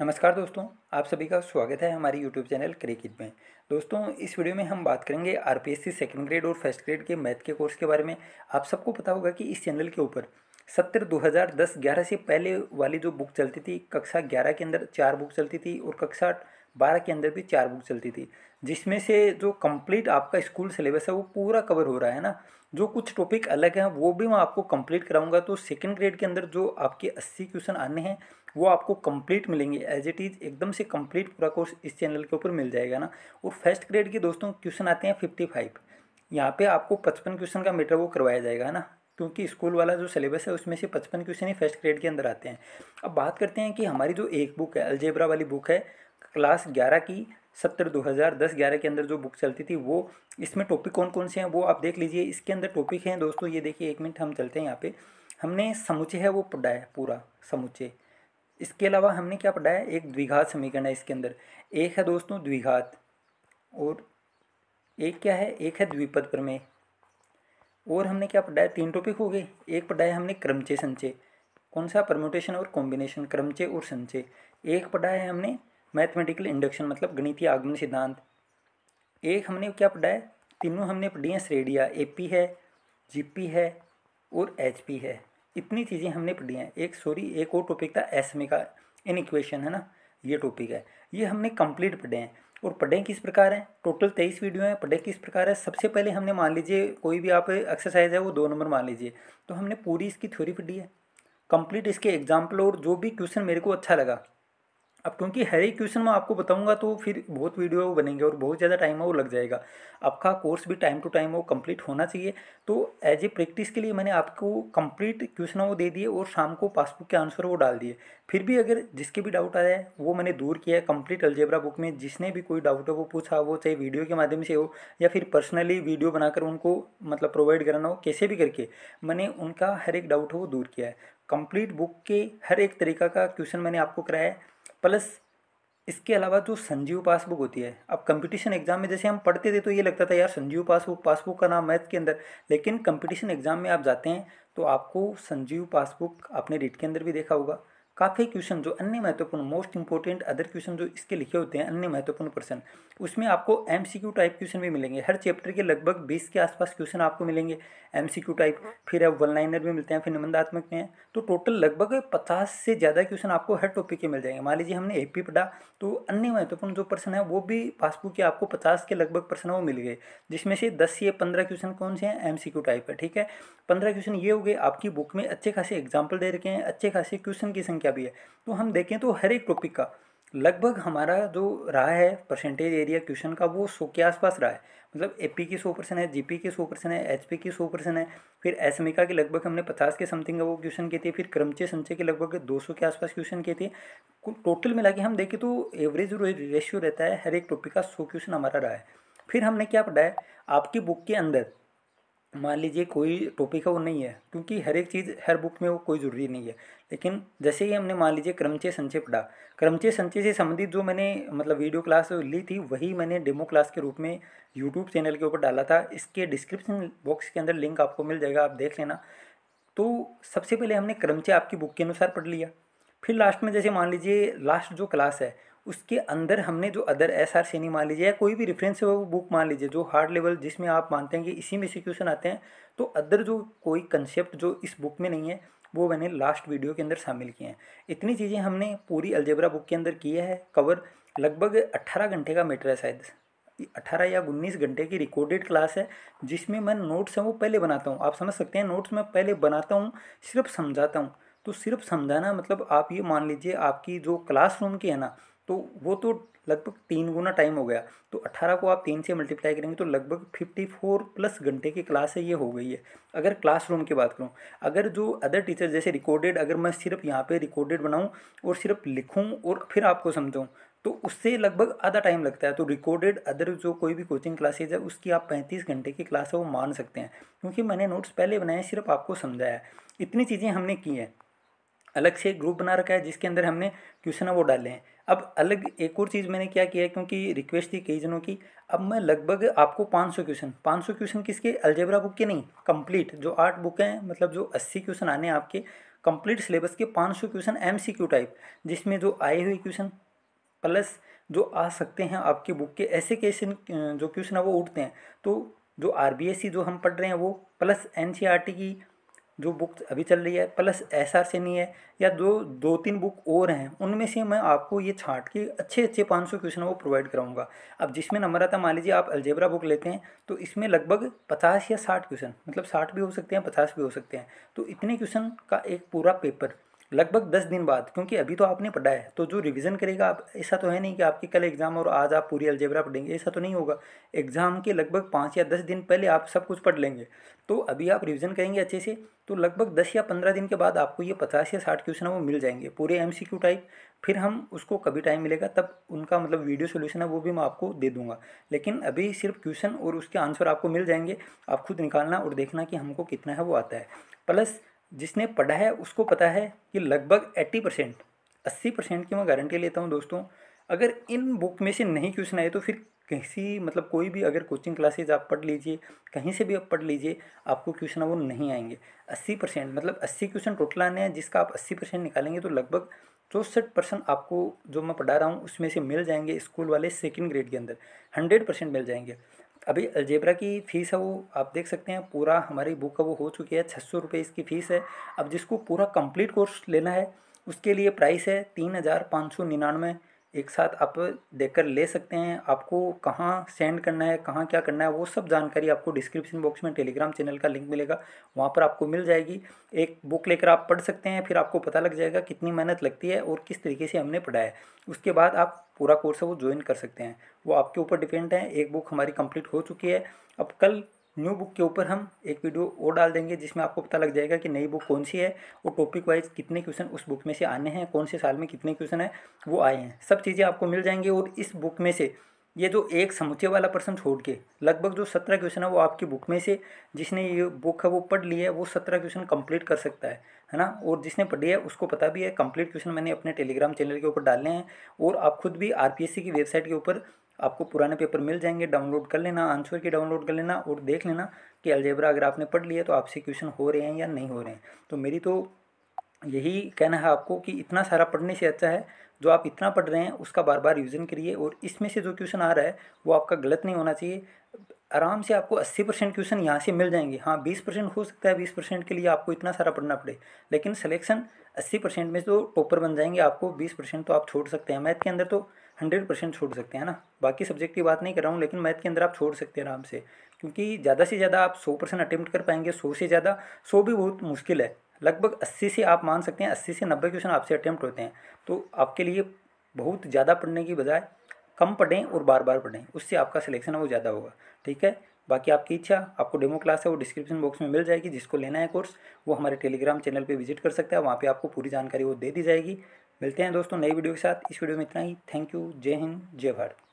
नमस्कार दोस्तों आप सभी का स्वागत है हमारे YouTube चैनल क्रिकेट में दोस्तों इस वीडियो में हम बात करेंगे R P S C second grade और फर्स्ट ग्रेड के मैथ के कोर्स के बारे में आप सबको पता होगा कि इस चैनल के ऊपर हज़ार 2010 11 से पहले वाली जो बुक चलती थी कक्षा 11 के अंदर चार बुक चलती थी और कक्षा 12 के अंदर भी चार बुक चलती थी जिसमें से जो कंप्लीट आपका स्कूल सिलेबस है वो पूरा कवर हो रहा है ना जो कुछ टॉपिक अलग हैं वो भी मैं आपको कंप्लीट कराऊंगा तो सेकंड ग्रेड के अंदर जो आपके 80 क्वेश्चन आने हैं वो आपको कंप्लीट मिलेंगे एज इट इज़ एकदम से कंप्लीट पूरा कोर्स इस चैनल के ऊपर मिल जाएगा ना और फर्स्ट ग्रेड के दोस्तों क्वेश्चन आते हैं फिफ्टी फाइव यहाँ पर आपको पचपन क्वेश्चन का मीटर वो करवाया जाएगा है ना क्योंकि स्कूल वाला जो सिलेबस है उसमें से पचपन क्वेश्चन ही फर्स्ट ग्रेड के अंदर आते हैं अब बात करते हैं कि हमारी जो एक बुक है अलजेबरा वाली बुक है क्लास ग्यारह की सत्तर दो हज़ार दस ग्यारह के अंदर जो बुक चलती थी वो इसमें टॉपिक कौन कौन से हैं वो आप देख लीजिए इसके अंदर टॉपिक हैं दोस्तों ये देखिए एक मिनट हम चलते हैं यहाँ पे हमने समुचे है वो पढ़ा है पूरा समुचे इसके अलावा हमने क्या पढ़ाया एक द्विघात समीकरण है इसके अंदर एक है दोस्तों द्विघात और एक क्या है एक है द्विपद प्रमेय और हमने क्या पढ़ाया तीन टॉपिक हो गए एक पढ़ाया हमने क्रमचे संचय कौन सा परमोटेशन और कॉम्बिनेशन क्रमचे और संचय एक पढ़ाया है हमने मैथमेटिकल इंडक्शन मतलब गणितीय आगमन सिद्धांत एक हमने क्या पढ़ाया तीनों हमने पढ़ी हैं श्रेणियाँ ए है जी है और एच है इतनी चीज़ें हमने पढ़ी हैं एक सॉरी एक और टॉपिक था एस में का इन इक्वेशन है ना ये टॉपिक है ये हमने कंप्लीट पढ़े हैं और पढ़े किस प्रकार हैं टोटल तेईस वीडियो हैं पढ़े किस प्रकार है सबसे पहले हमने मान लीजिए कोई भी आप एक्सरसाइज है वो दो नंबर मान लीजिए तो हमने पूरी इसकी थ्योरी पढ़ी है कंप्लीट इसके एग्जाम्पल और जो भी क्वेश्चन मेरे को अच्छा लगा अब क्योंकि हर एक क्वेश्चन मैं आपको बताऊंगा तो फिर बहुत वीडियो बनेंगे और बहुत ज़्यादा टाइम है वो लग जाएगा आपका कोर्स भी टाइम टू टाइम वो कंप्लीट होना चाहिए तो एज ए प्रैक्टिस के लिए मैंने आपको कंप्लीट क्वेश्चन वो दे दिए और शाम को पासबुक के आंसर वो डाल दिए फिर भी अगर जिसके भी डाउट आया है वो मैंने दूर किया है कंप्लीट अल्जेबरा बुक में जिसने भी कोई डाउट है वो पूछा वो चाहे वीडियो के माध्यम से हो या फिर पर्सनली वीडियो बनाकर उनको मतलब प्रोवाइड कराना हो कैसे भी करके मैंने उनका हर एक डाउट है वो दूर किया है कंप्लीट बुक के हर एक तरीका का क्वेश्चन मैंने आपको कराया है प्लस इसके अलावा जो संजीव पासबुक होती है अब कंपटीशन एग्जाम में जैसे हम पढ़ते थे तो ये लगता था यार संजीव पासबुक पासबुक का नाम मैथ के अंदर लेकिन कंपटीशन एग्जाम में आप जाते हैं तो आपको संजीव पासबुक आपने रीट के अंदर भी देखा होगा काफ़ी क्वेश्चन जो अन्य महत्वपूर्ण मोस्ट इंपॉर्टेंट अदर क्वेश्चन जो इसके लिखे होते हैं अन्य महत्वपूर्ण प्रश्न उसमें आपको एम टाइप क्वेश्चन भी मिलेंगे हर चैप्टर के लगभग बीस के आसपास क्वेश्चन आपको मिलेंगे एम हम्म। टाइप फिर आप वन लाइनर भी मिलते हैं फिर निबंधात्मक में तो टोटल लगभग पचास से ज़्यादा क्वेश्चन आपको हर टॉपिक के मिल जाएंगे मान लीजिए हमने ए पी पढ़ा तो अन्य महत्वपूर्ण जो प्रश्न है वो भी पासबुक के आपको पचास के लगभग प्रश्न वो मिल गए जिसमें से दस से पंद्रह क्वेश्चन कौन से हैं एम टाइप है ठीक है पंद्रह क्वेश्चन ये हो गए आपकी बुक में अच्छे खासे एग्जाम्पल दे रखे हैं अच्छे खासे क्वेश्चन की संख्या संख्या भी है तो हम देखें तो हर एक टॉपिक का लगभग हमारा जो रहा है परसेंटेज एरिया क्वेश्चन का वो सौ के आसपास रहा है मतलब ए पी की सौ परसेंट है जी पी की सौ परसेंट है एच पी की सौ परसेंट है फिर एस एम e का के लगभग हमने पचास के समथिंग का वो क्वेश्चन किए थे फिर क्रमचे संचय के लगभग दो सौ के आसपास क्वेश्चन किए थे टोटल मिला के हम देखें तो एवरेज रेशियो रहता है हर एक टॉपिक का सौ क्वेश्चन हमारा रहा है फिर हमने क्या पढ़ा है आपकी बुक के अंदर मान लीजिए कोई टॉपिक है वो नहीं है क्योंकि हर एक चीज़ हर बुक में वो कोई ज़रूरी नहीं है लेकिन जैसे ही हमने मान लीजिए क्रमचय संचय पढ़ा क्रमचय संचय से संबंधित जो मैंने मतलब वीडियो क्लास ली थी वही मैंने डेमो क्लास के रूप में यूट्यूब चैनल के ऊपर डाला था इसके डिस्क्रिप्शन बॉक्स के अंदर लिंक आपको मिल जाएगा आप देख लेना तो सबसे पहले हमने क्रमचय आपकी बुक के अनुसार पढ़ लिया फिर लास्ट में जैसे मान लीजिए लास्ट जो क्लास है उसके अंदर हमने जो अदर एस आर सैनी मान लीजिए या कोई भी रेफरेंस वो बुक मान लीजिए जो हार्ड लेवल जिसमें आप मानते हैं कि इसी में से क्वेश्चन आते हैं तो अदर जो कोई कंसेप्ट जो इस बुक में नहीं है वो मैंने लास्ट वीडियो के अंदर शामिल किए हैं इतनी चीज़ें हमने पूरी अलजेबरा बुक के अंदर किया है कवर लगभग अट्ठारह घंटे का मेटर है शायद अठारह या उन्नीस घंटे की रिकॉर्डेड क्लास है जिसमें मैं नोट्स हैं वो पहले बनाता हूँ आप समझ सकते हैं नोट्स मैं पहले बनाता हूँ सिर्फ समझाता हूँ तो सिर्फ समझाना मतलब आप ये मान लीजिए आपकी जो क्लासरूम की है ना तो वो तो लगभग तीन गुना टाइम हो गया तो अट्ठारह को आप तीन से मल्टीप्लाई करेंगे तो लगभग फिफ्टी फोर प्लस घंटे की क्लास है ये हो गई है अगर क्लासरूम की बात करूँ अगर जो अदर टीचर जैसे रिकॉर्डेड अगर मैं सिर्फ यहाँ पे रिकॉर्डेड बनाऊँ और सिर्फ लिखूँ और फिर आपको समझाऊँ तो उससे लगभग आधा टाइम लगता है तो रिकॉर्डेड अदर जो कोई भी कोचिंग क्लासेज है उसकी आप पैंतीस घंटे की क्लास है वो मान सकते हैं क्योंकि मैंने नोट्स पहले बनाए सिर्फ आपको समझाया है इतनी चीज़ें हमने की हैं अलग से ग्रुप बना रखा है जिसके अंदर हमने क्वेश्चन वो डाले हैं अब अलग एक और चीज़ मैंने क्या किया है क्योंकि रिक्वेस्ट थी कई जनों की अब मैं लगभग आपको 500 क्वेश्चन 500 क्वेश्चन किसके अल्जेबरा बुक के नहीं कंप्लीट जो आठ बुक हैं मतलब जो 80 क्वेश्चन आने हैं आपके कंप्लीट सिलेबस के 500 क्वेश्चन एमसीक्यू टाइप जिसमें जो आए हुए क्वेश्चन प्लस जो आ सकते हैं आपके बुक के ऐसे क्वेश्चन जो क्वेश्चन है वो उठते हैं तो जो आर जो हम पढ़ रहे हैं वो प्लस एन e की जो बुक अभी चल रही है प्लस एस आर नहीं है या दो दो तीन बुक और हैं उनमें से मैं आपको ये छाँट के अच्छे अच्छे पाँच सौ क्वेश्चन वो प्रोवाइड कराऊंगा अब जिसमें नंबर आता मान लीजिए आप अलजेबरा बुक लेते हैं तो इसमें लगभग पचास या साठ क्वेश्चन मतलब साठ भी हो सकते हैं पचास भी हो सकते हैं तो इतने क्वेश्चन का एक पूरा पेपर लगभग दस दिन बाद क्योंकि अभी तो आपने पढ़ा है तो जो रिवीजन करेगा आप ऐसा तो है नहीं कि आपके कल एग्जाम और आज आप पूरी अलजेबरा पढ़ेंगे ऐसा तो नहीं होगा एग्जाम के लगभग पाँच या दस दिन पहले आप सब कुछ पढ़ लेंगे तो अभी आप रिवीजन करेंगे अच्छे से तो लगभग दस या पंद्रह दिन के बाद आपको ये पचास या साठ क्वेश्चन वो मिल जाएंगे पूरे एम टाइप फिर हम उसको कभी टाइम मिलेगा तब उनका मतलब वीडियो सोल्यूशन है वो भी मैं आपको दे दूंगा लेकिन अभी सिर्फ क्वेश्चन और उसके आंसर आपको मिल जाएंगे आप खुद निकालना और देखना कि हमको कितना है वो आता है प्लस जिसने पढ़ा है उसको पता है कि लगभग एट्टी परसेंट अस्सी परसेंट की मैं गारंटी लेता हूँ दोस्तों अगर इन बुक में से नहीं क्वेश्चन आए तो फिर किसी मतलब कोई भी अगर कोचिंग क्लासेज आप पढ़ लीजिए कहीं से भी आप पढ़ लीजिए आपको क्वेश्चन वो नहीं आएंगे अस्सी परसेंट मतलब अस्सी क्वेश्चन टोटल आने हैं जिसका आप अस्सी परसेंट निकालेंगे तो लगभग चौंसठ परसेंट आपको जो मैं पढ़ा रहा हूँ उसमें से मिल जाएंगे स्कूल वाले सेकेंड ग्रेड के अंदर हंड्रेड परसेंट मिल जाएंगे अभी अलजेब्रा की फ़ीस है वो आप देख सकते हैं पूरा हमारी बुक का वो हो चुकी है छः सौ रुपये इसकी फ़ीस है अब जिसको पूरा कंप्लीट कोर्स लेना है उसके लिए प्राइस है तीन हज़ार पाँच सौ निन्यानवे एक साथ आप देखकर ले सकते हैं आपको कहाँ सेंड करना है कहाँ क्या करना है वो सब जानकारी आपको डिस्क्रिप्शन बॉक्स में टेलीग्राम चैनल का लिंक मिलेगा वहाँ पर आपको मिल जाएगी एक बुक लेकर आप पढ़ सकते हैं फिर आपको पता लग जाएगा कितनी मेहनत लगती है और किस तरीके से हमने पढ़ा है उसके बाद आप पूरा कोर्स है वो ज्वाइन कर सकते हैं वो आपके ऊपर डिपेंड है एक बुक हमारी कंप्लीट हो चुकी है अब कल न्यू बुक के ऊपर हम एक वीडियो और डाल देंगे जिसमें आपको पता लग जाएगा कि नई बुक कौन सी है और टॉपिक वाइज कितने क्वेश्चन उस बुक में से आने हैं कौन से साल में कितने क्वेश्चन है वो आए हैं सब चीज़ें आपको मिल जाएंगी और इस बुक में से ये जो एक समुचे वाला पर्सन छोड़ के लगभग जो सत्रह क्वेश्चन है वो आपकी बुक में से जिसने ये बुक है वो पढ़ ली है वो सत्रह क्वेश्चन कंप्लीट कर सकता है है ना और जिसने पढ़ी है उसको पता भी है कंप्लीट क्वेश्चन मैंने अपने टेलीग्राम चैनल के ऊपर डाले हैं और आप खुद भी आरपीएससी की वेबसाइट के ऊपर आपको पुराने पेपर मिल जाएंगे डाउनलोड कर लेना आंसर के डाउनलोड कर लेना और देख लेना कि अलजेबरा अगर आपने पढ़ लिया तो आपसे क्वेश्चन हो रहे हैं या नहीं हो रहे हैं तो मेरी तो यही कहना है आपको कि इतना सारा पढ़ने से अच्छा है जो आप इतना पढ़ रहे हैं उसका बार बार रिविज़न करिए और इसमें से जो क्वेश्चन आ रहा है वो आपका गलत नहीं होना चाहिए आराम से आपको 80 परसेंट क्वेश्चन यहाँ से मिल जाएंगे हाँ 20 परसेंट हो सकता है 20 परसेंट के लिए आपको इतना सारा पढ़ना पड़े लेकिन सिलेक्शन 80 परसेंट में तो टॉपर बन जाएंगे आपको 20 परसेंट तो आप छोड़ सकते हैं मैथ के अंदर तो हंड्रेड परसेंट छोड़ सकते हैं ना बाकी सब्जेक्ट की बात नहीं कर रहा हूँ लेकिन मैथ के अंदर आप छोड़ सकते हैं आराम से क्योंकि ज़्यादा से ज़्यादा आप सौ परसेंट अटैम्प्ट कर पाएंगे सौ से ज़्यादा सौ भी बहुत मुश्किल है लगभग अस्सी से आप मान सकते हैं अस्सी से नब्बे क्वेश्चन आपसे अटैम्प्ट होते हैं तो आपके लिए बहुत ज़्यादा पढ़ने की बजाय कम पढ़ें और बार बार पढ़ें उससे आपका सिलेक्शन वो ज़्यादा होगा ठीक है बाकी आपकी इच्छा आपको डेमो क्लास है वो डिस्क्रिप्शन बॉक्स में मिल जाएगी जिसको लेना है कोर्स वो हमारे टेलीग्राम चैनल पे विजिट कर सकता है वहाँ पे आपको पूरी जानकारी वो दे दी जाएगी मिलते हैं दोस्तों नई वीडियो के साथ इस वीडियो में इतना ही थैंक यू जय हिंद जय भारत